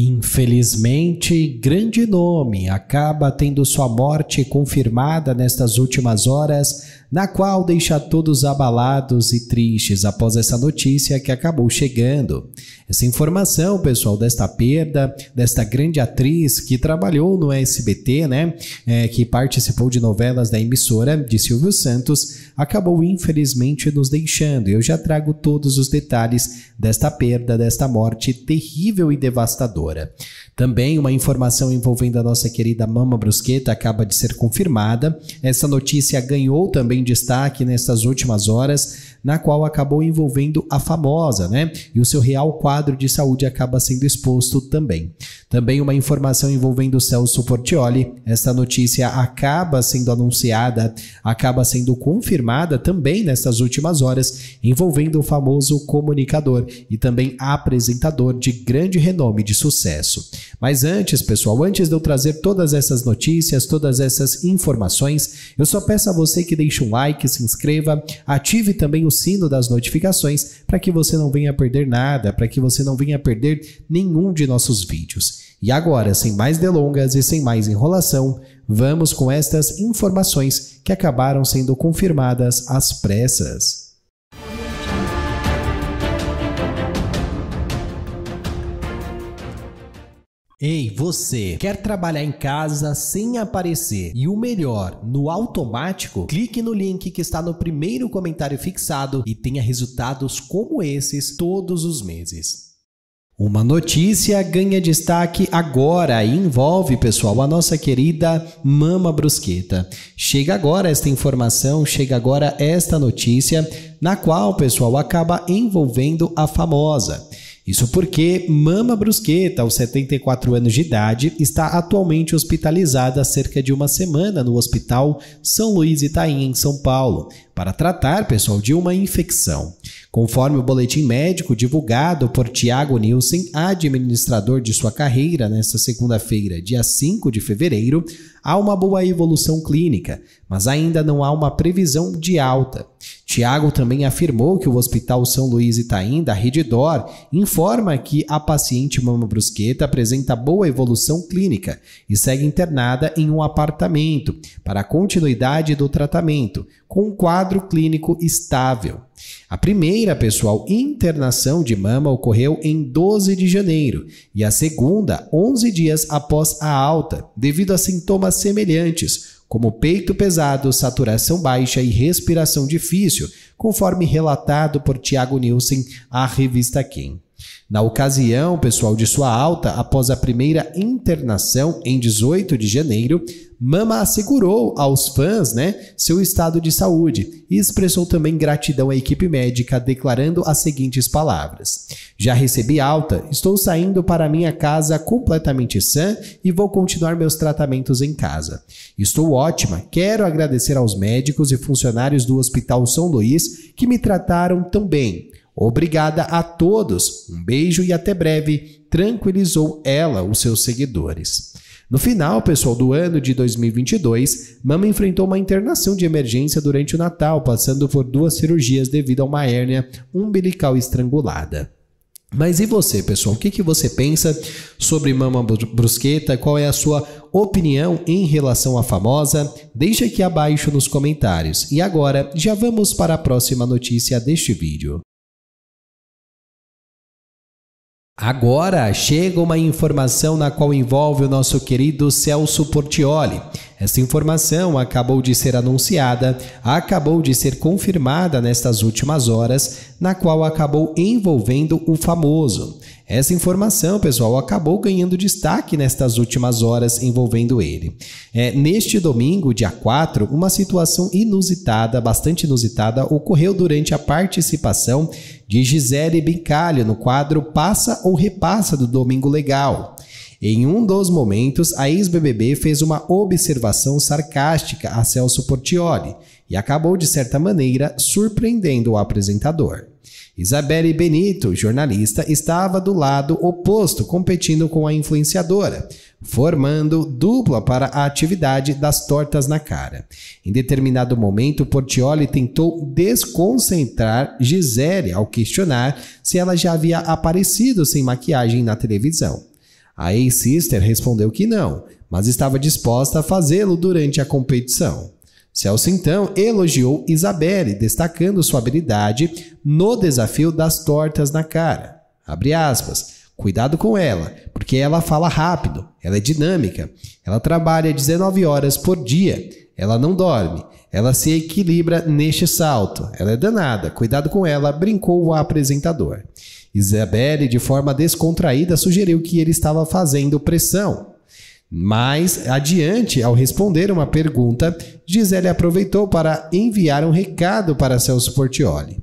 Infelizmente, grande nome acaba tendo sua morte confirmada nestas últimas horas, na qual deixa todos abalados e tristes após essa notícia que acabou chegando. Essa informação, pessoal, desta perda, desta grande atriz que trabalhou no SBT, né, é, que participou de novelas da emissora de Silvio Santos, acabou infelizmente nos deixando. Eu já trago todos os detalhes desta perda, desta morte terrível e devastadora. Moura. Também uma informação envolvendo a nossa querida Mama Brusqueta acaba de ser confirmada. Essa notícia ganhou também destaque nestas últimas horas, na qual acabou envolvendo a famosa, né? E o seu real quadro de saúde acaba sendo exposto também. Também uma informação envolvendo Celso Portioli. Esta notícia acaba sendo anunciada, acaba sendo confirmada também nestas últimas horas, envolvendo o famoso comunicador e também apresentador de grande renome de sucesso. Mas antes, pessoal, antes de eu trazer todas essas notícias, todas essas informações, eu só peço a você que deixe um like, se inscreva, ative também o sino das notificações para que você não venha perder nada, para que você não venha perder nenhum de nossos vídeos. E agora, sem mais delongas e sem mais enrolação, vamos com estas informações que acabaram sendo confirmadas às pressas. Ei, você quer trabalhar em casa sem aparecer e o melhor, no automático? Clique no link que está no primeiro comentário fixado e tenha resultados como esses todos os meses. Uma notícia ganha destaque agora e envolve, pessoal, a nossa querida Mama Brusqueta. Chega agora esta informação, chega agora esta notícia, na qual, pessoal, acaba envolvendo a famosa. Isso porque Mama Brusqueta, aos 74 anos de idade, está atualmente hospitalizada há cerca de uma semana no Hospital São Luís Itaim, em São Paulo, para tratar, pessoal, de uma infecção. Conforme o boletim médico divulgado por Tiago Nielsen, administrador de sua carreira nesta segunda-feira, dia 5 de fevereiro, há uma boa evolução clínica, mas ainda não há uma previsão de alta. Tiago também afirmou que o Hospital São Luís Itaim, da Redidor, informa que a paciente Mama Brusqueta apresenta boa evolução clínica e segue internada em um apartamento para a continuidade do tratamento, com um quadro clínico estável. A primeira primeira, pessoal, internação de mama ocorreu em 12 de janeiro e a segunda, 11 dias após a alta, devido a sintomas semelhantes, como peito pesado, saturação baixa e respiração difícil, conforme relatado por Tiago Nielsen à revista Quem. Na ocasião, pessoal, de sua alta, após a primeira internação em 18 de janeiro, Mama assegurou aos fãs né, seu estado de saúde e expressou também gratidão à equipe médica, declarando as seguintes palavras: Já recebi alta, estou saindo para minha casa completamente sã e vou continuar meus tratamentos em casa. Estou ótima, quero agradecer aos médicos e funcionários do Hospital São Luís que me trataram tão bem. Obrigada a todos, um beijo e até breve, tranquilizou ela os seus seguidores. No final, pessoal, do ano de 2022, Mama enfrentou uma internação de emergência durante o Natal, passando por duas cirurgias devido a uma hérnia umbilical estrangulada. Mas e você, pessoal? O que, que você pensa sobre Mama Brusqueta? Qual é a sua opinião em relação à famosa? Deixe aqui abaixo nos comentários. E agora, já vamos para a próxima notícia deste vídeo. Agora chega uma informação na qual envolve o nosso querido Celso Portioli. Essa informação acabou de ser anunciada, acabou de ser confirmada nestas últimas horas, na qual acabou envolvendo o famoso. Essa informação, pessoal, acabou ganhando destaque nestas últimas horas envolvendo ele. É, neste domingo, dia 4, uma situação inusitada, bastante inusitada, ocorreu durante a participação de Gisele Bicalho no quadro Passa ou Repassa do Domingo Legal. Em um dos momentos, a ex-BBB fez uma observação sarcástica a Celso Portioli e acabou, de certa maneira, surpreendendo o apresentador. Isabelle Benito, jornalista, estava do lado oposto, competindo com a influenciadora, formando dupla para a atividade das tortas na cara. Em determinado momento, Portioli tentou desconcentrar Gisele ao questionar se ela já havia aparecido sem maquiagem na televisão. A ex-sister respondeu que não, mas estava disposta a fazê-lo durante a competição. Celso então elogiou Isabelle, destacando sua habilidade no desafio das tortas na cara. Abre aspas. Cuidado com ela, porque ela fala rápido, ela é dinâmica, ela trabalha 19 horas por dia, ela não dorme. Ela se equilibra neste salto. Ela é danada. Cuidado com ela, brincou o apresentador. Isabelle, de forma descontraída, sugeriu que ele estava fazendo pressão. Mais adiante, ao responder uma pergunta, Gisele aproveitou para enviar um recado para Celso Portioli.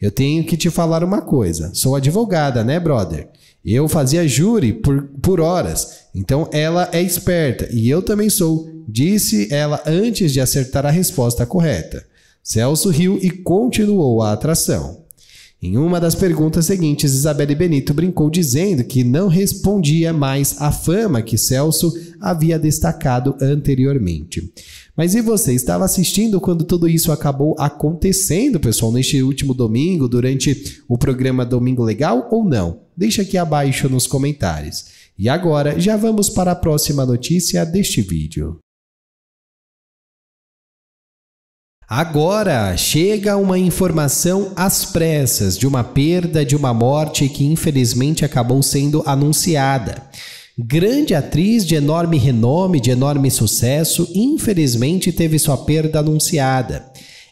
Eu tenho que te falar uma coisa. Sou advogada, né, brother? Eu fazia júri por, por horas, então ela é esperta e eu também sou disse ela antes de acertar a resposta correta. Celso riu e continuou a atração. Em uma das perguntas seguintes, Isabelle Benito brincou dizendo que não respondia mais à fama que Celso havia destacado anteriormente. Mas e você estava assistindo quando tudo isso acabou acontecendo, pessoal, neste último domingo, durante o programa Domingo Legal ou não? Deixa aqui abaixo nos comentários. E agora já vamos para a próxima notícia deste vídeo. Agora chega uma informação às pressas de uma perda, de uma morte que infelizmente acabou sendo anunciada. Grande atriz de enorme renome, de enorme sucesso, infelizmente teve sua perda anunciada.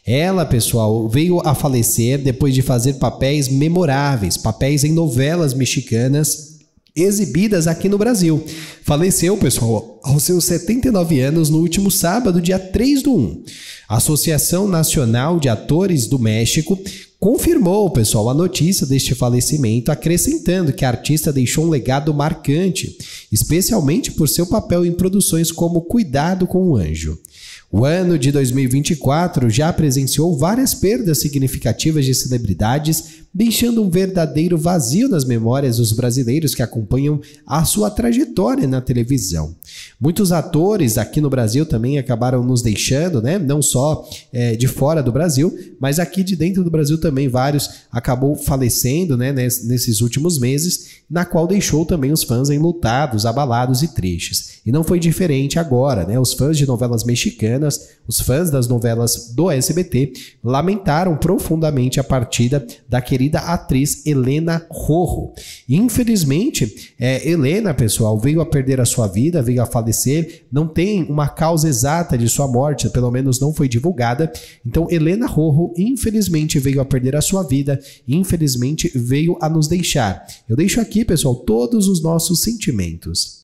Ela, pessoal, veio a falecer depois de fazer papéis memoráveis, papéis em novelas mexicanas exibidas aqui no Brasil. Faleceu, pessoal, aos seus 79 anos no último sábado, dia 3 do 1. A Associação Nacional de Atores do México confirmou, pessoal, a notícia deste falecimento, acrescentando que a artista deixou um legado marcante, especialmente por seu papel em produções como Cuidado com o Anjo. O ano de 2024 já presenciou várias perdas significativas de celebridades, deixando um verdadeiro vazio nas memórias dos brasileiros que acompanham a sua trajetória na televisão. Muitos atores aqui no Brasil também acabaram nos deixando, né? Não só é, de fora do Brasil, mas aqui de dentro do Brasil também vários acabou falecendo, né? Nesses últimos meses, na qual deixou também os fãs enlutados, abalados e tristes. E não foi diferente agora, né? Os fãs de novelas mexicanas, os fãs das novelas do SBT, lamentaram profundamente a partida da querida atriz Helena Rojo. Infelizmente, é, Helena, pessoal, veio a perder a sua vida, veio a falecer, não tem uma causa exata de sua morte, pelo menos não foi divulgada. Então, Helena Rojo, infelizmente, veio a perder a sua vida, infelizmente, veio a nos deixar. Eu deixo aqui, pessoal, todos os nossos sentimentos.